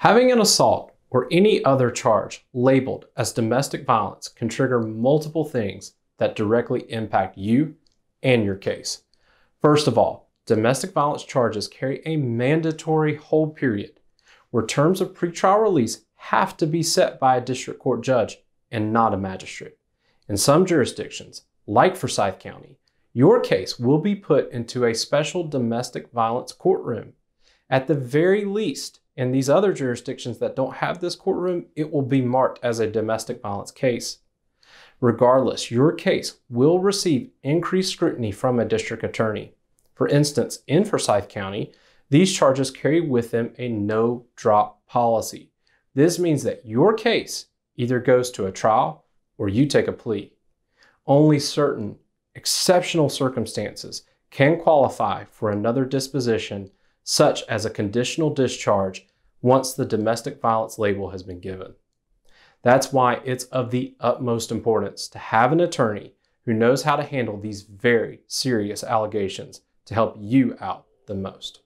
Having an assault or any other charge labeled as domestic violence can trigger multiple things that directly impact you and your case. First of all, domestic violence charges carry a mandatory hold period where terms of pretrial release have to be set by a district court judge and not a magistrate. In some jurisdictions, like Forsyth County, your case will be put into a special domestic violence courtroom. At the very least, in these other jurisdictions that don't have this courtroom, it will be marked as a domestic violence case. Regardless, your case will receive increased scrutiny from a district attorney. For instance, in Forsyth County, these charges carry with them a no drop policy. This means that your case either goes to a trial or you take a plea. Only certain exceptional circumstances can qualify for another disposition, such as a conditional discharge once the domestic violence label has been given. That's why it's of the utmost importance to have an attorney who knows how to handle these very serious allegations to help you out the most.